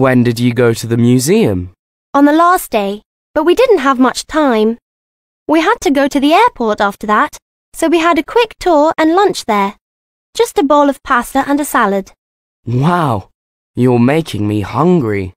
When did you go to the museum? On the last day, but we didn't have much time. We had to go to the airport after that, so we had a quick tour and lunch there. Just a bowl of pasta and a salad. Wow, you're making me hungry.